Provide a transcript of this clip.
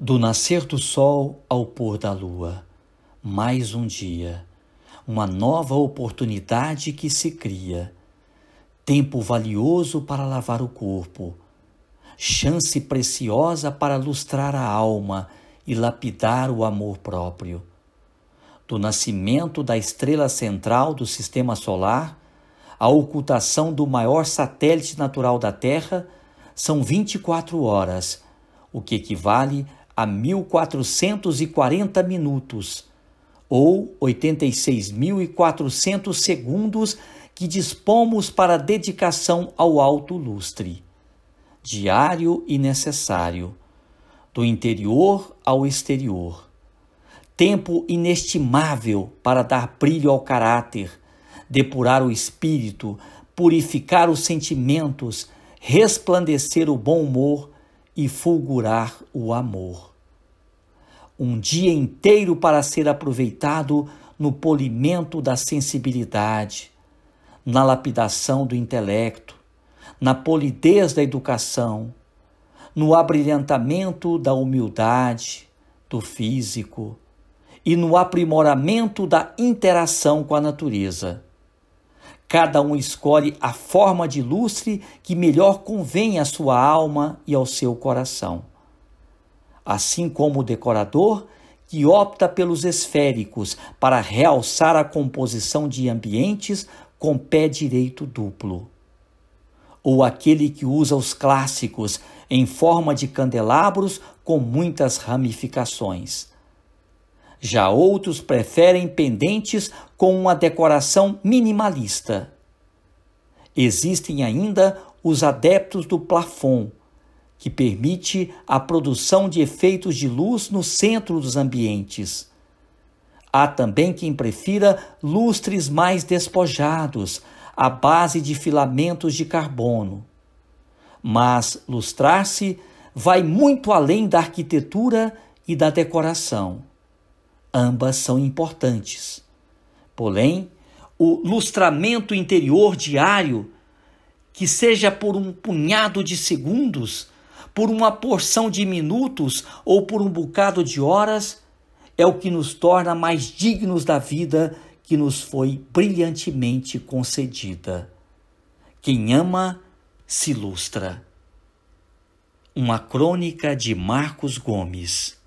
Do nascer do sol ao pôr da lua, mais um dia, uma nova oportunidade que se cria, tempo valioso para lavar o corpo, chance preciosa para lustrar a alma e lapidar o amor próprio. Do nascimento da estrela central do sistema solar à ocultação do maior satélite natural da Terra, são 24 horas, o que equivale a a 1.440 minutos, ou 86.400 segundos que dispomos para dedicação ao alto lustre, diário e necessário, do interior ao exterior. Tempo inestimável para dar brilho ao caráter, depurar o espírito, purificar os sentimentos, resplandecer o bom humor e fulgurar o amor um dia inteiro para ser aproveitado no polimento da sensibilidade, na lapidação do intelecto, na polidez da educação, no abrilhantamento da humildade, do físico e no aprimoramento da interação com a natureza. Cada um escolhe a forma de lustre que melhor convém à sua alma e ao seu coração assim como o decorador, que opta pelos esféricos para realçar a composição de ambientes com pé direito duplo. Ou aquele que usa os clássicos em forma de candelabros com muitas ramificações. Já outros preferem pendentes com uma decoração minimalista. Existem ainda os adeptos do plafond, que permite a produção de efeitos de luz no centro dos ambientes. Há também quem prefira lustres mais despojados, à base de filamentos de carbono. Mas lustrar-se vai muito além da arquitetura e da decoração. Ambas são importantes. Porém, o lustramento interior diário, que seja por um punhado de segundos, por uma porção de minutos ou por um bocado de horas, é o que nos torna mais dignos da vida que nos foi brilhantemente concedida. Quem ama se ilustra. Uma crônica de Marcos Gomes.